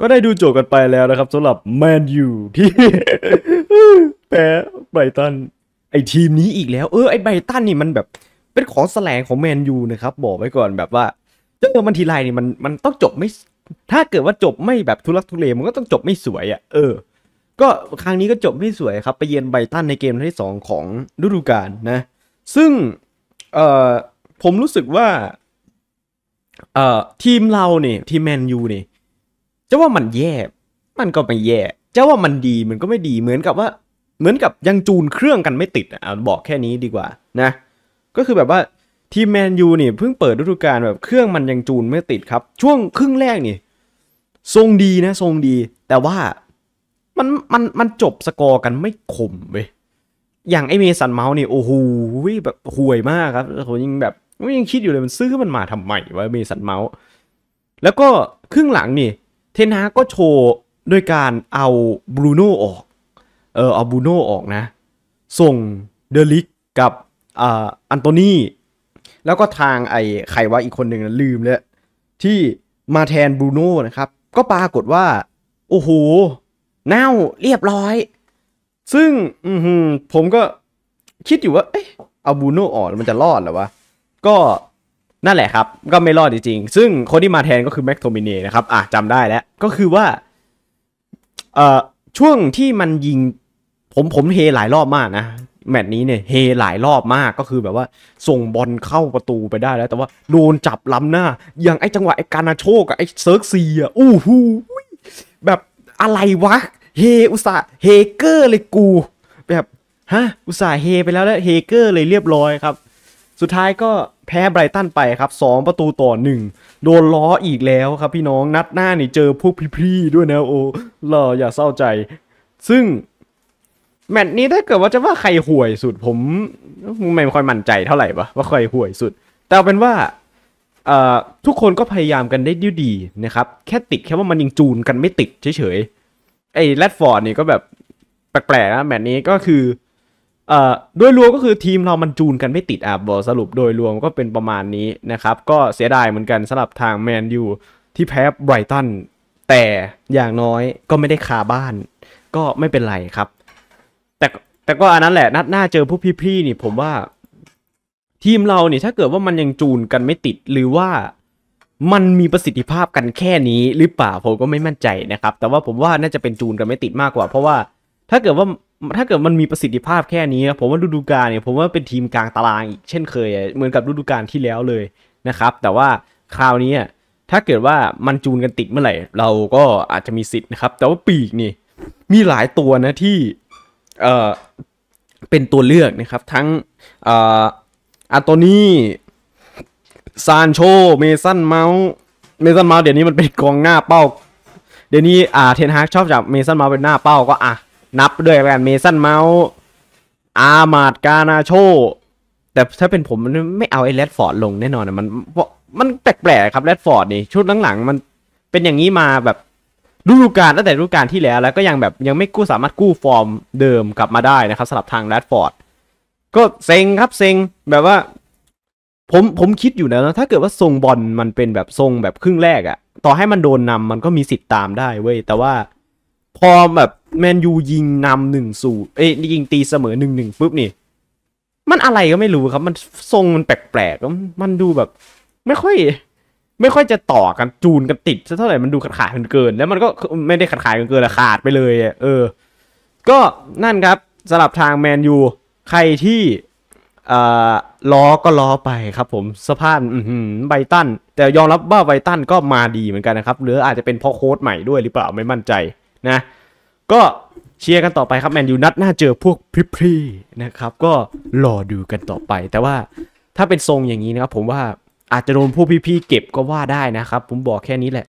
ก็ได้ดูโจกันไปแล้วนะครับสำหรับแมนยูที่แพ้ไบตันไอทีมนี้อีกแล้ว เออไอไบตันนี่มันแบบ เป็นของแสลงของแมนยูนะครับ บอกไว้ก่อนแบบว่าเจอมันทีไรนี่มันมันต้องจบไม่ ถ้าเกิดว่าจบไม่แบบทุลักทุเลมันก็ต้องจบไม่สวยอะ่ะเออก็ครั้งนี้ก็จบไม่สวยครับ ไปเยือนไบตันในเกมที่สองของฤดูกาลนะซึ่งเออผมรู้สึกว่า เออทีมเราเนี่ยทีมแมนยูเนี่ยจะว่ามันแย่ มันก็ไม่แย่จะว่ามันดี มันก็ไม่ดีเหมือนกับว่า เหมือนกับยังจูนเครื่องกันไม่ติด อ่ะบอกแค่นี้ดีกว่า นะ ก็คือแบบว่าทีมแมนยูนี่ เพิ่งเปิดฤดูกาลแบบเครื่องมันยังจูนไม่ติดครับ ช่วงครึ่งแรกนี่ ทรงดีนะทรงดี แต่ว่ามันมันมันจบสกอร์กันไม่่มเว้ยอย่างไอเมสันเมาส์นี่โอ้โหแบบห่วยมากครับผมยังแบบยังคิดอยู่เลยมันซื้อมันมาทำไมวะเมสันเมาส์ แล้วก็ครึ่งหลังนี่เทนฮาก็โชว์ด้วยการเอาบรูโน่ออก เออเอาบรูโน่ออกนะ ส่งเดลิกกับอ่อันโตนีแล้วก็ทางไอ้ไขว้อีกคนหนึ่งนะลืมเลยที่มาแทนบรูโน่นะครับ ก็ปรากฏว่า โอ้โหเน่าเรียบร้อย ซึ่งอืผมก็คิดอยู่ว่าเอ๊ะเอาบูโน่ออกมันจะรอดหรอวะก็นั่นแหละครับ ก็ไม่รอดจริงๆซึ่งคนที่มาแทนก็คือแม็กโทมินีนะครับ อ่ะจำได้แล้ว ก็คือว่าเอ่อช่วงที่มันยิง ผมผมเฮหลายรอบมากนะ แมตช์นี้เนี่ย เฮหลายรอบมากก็คือแบบว่า ส่งบอลเข้าประตูไปได้แล้ว แต่ว่าโดนจับล้ำหน้า อย่างไอ้จังหวะ ไอ้การาโชกับไอ้เซิร์กซีอ่ะอู้หูแบบอะไรวะ เฮอุตส่าเฮเกอร์เลยกู แบบฮะ อุตส่าเฮไปแล้วแล้วเฮเกอร์ เลยเรียบร้อยครับสุดท้ายก็แพ้ไบรตันไปครับ 2 ประตูต่อ1โดนล้ออีกแล้วครับ พี่น้องนัดหน้านี่เจอพวกพี่ๆด้วยนะโอ้หล่ออย่าเศร้าใจ ซึ่งแมตช์นี้ถ้าเกิดว่าจะว่าใครห่วยสุดผม ไม่ค่อยมั่นใจเท่าไหร่ปะว่าใครห่วยสุด แต่เป็นว่าทุกคนก็พยายามกันได้ดีนะครับแค่ติดแค่ว่ามันยังจูนกันไม่ติดเฉยๆไอ้แรดฟอร์ดนี่ก็แบบแปลกๆนะแมตช์นี้ก็คือเอ่อโดยรวมก็คือทีมเรามันจูนกันไม่ติดอ่ะบอสรุปโดยรวมก็เป็นประมาณนี้นะครับก็เสียดายเหมือนกันสำหรับทางแมนยูที่แพ้ไบรตันแต่อย่างน้อยก็ไม่ได้คาบ้าน ก็ไม่เป็นไรครับ แต่แต่ก็อันนั้นแหละนัดหน้าเจอพวกพี่ๆนี่ผมว่าทีมเราเนี่ยถ้าเกิดว่ามันยังจูนกันไม่ติดหรือว่ามันมีประสิทธิภาพกันแค่นี้หรือเปล่าผมก็ไม่มั่นใจนะครับ แต่ว่าผมว่าน่าจะเป็นจูนกันไม่ติดมากกว่า เพราะว่าถ้าเกิดว่าถ้าเกิดมันมีประสิทธิภาพแค่นี้ผมว่าฤดูกาลเนี่ย ผมว่าเป็นทีมกลางตารางอีกเช่นเคยเหมือนกับฤดูกาลที่แล้วเลยนะครับ แต่ว่าคราวนี้ถ้าเกิดว่ามันจูนกันติดเมื่อไหร่ เราก็อาจจะมีสิทธิ์นะครับแต่ว่าปีกนี่ มีหลายตัวนะที่เออเป็นตัวเลือกนะครับ ทั้งอันโตนี่ซานโชเมสันเมาส์ เมสันเมาส์เดี๋ยวนี้มันเป็นกองหน้าเป้า เดี๋ยวนี้อ่าเทนฮากชอบจับเมสันเมาส์เป็นหน้าเป้าก็อ่ะนับด้วยกันเมสันเมาส์อามาดกานาโชแต่ถ้าเป็นผมไม่เอาไอ้แรดฟอร์ดลงแน่นอนนะมันมันแปลกๆครับแรดฟอร์ดนี่ชุดหลังๆมันเป็นอย่างนี้มาแบบรดูกาลตั้งแต่รดูกาลที่แล้ว แล้วก็ยังแบบยังไม่กู้สามารถกู้ฟอร์มเดิมกลับมาได้นะครับสำหรับทางแรดฟอร์ดก็เซ็งครับเซ็งแบบว่า ผมผมคิดอยู่นะถ้าเกิดว่าทรงบอลมันเป็นแบบทรงแบบครึ่งแรกอะต่อให้มันโดนนำมันก็มีสิทธิ์ตามได้เว้ยแต่ว่าพอแบบแมนยูยิงนำหนึ่งสูเอ้ยยิงตีเสมอหนึ่งหนึ่งปุ๊บ นี่ มันอะไรก็ไม่รู้ครับ มันทรงมันแปลกๆ มันดูแบบ ไม่ค่อย ไม่ค่อยจะต่อกันจูนกันติดเท่าไหร่มันดูขาดขาดเกิน แล้วมันก็ไม่ได้ขาดขาดเกินขาดไปเลยเออก็นั่นครับสลับทางแมนยูใครที่ล้อก็ล้อไปครับผม สภาพไบตันแต่ยอมรับว่าไบตันก็มาดีเหมือนกันนะครับหรือ อาจจะเป็นเพราะโค้ดใหม่ด้วยหรือเปล่าไม่มั่นใจ นะก็เชียร์กันต่อไปครับ แมนยูนัดหน้าเจอพวกพริพรีนะครับ ก็รอดูกันต่อไป แต่ว่าถ้าเป็นทรงอย่างนี้นะครับ ผมว่าอาจจะโดนพวกพี่ๆเก็บก็ว่าได้นะครับ ผมบอกแค่นี้แหละ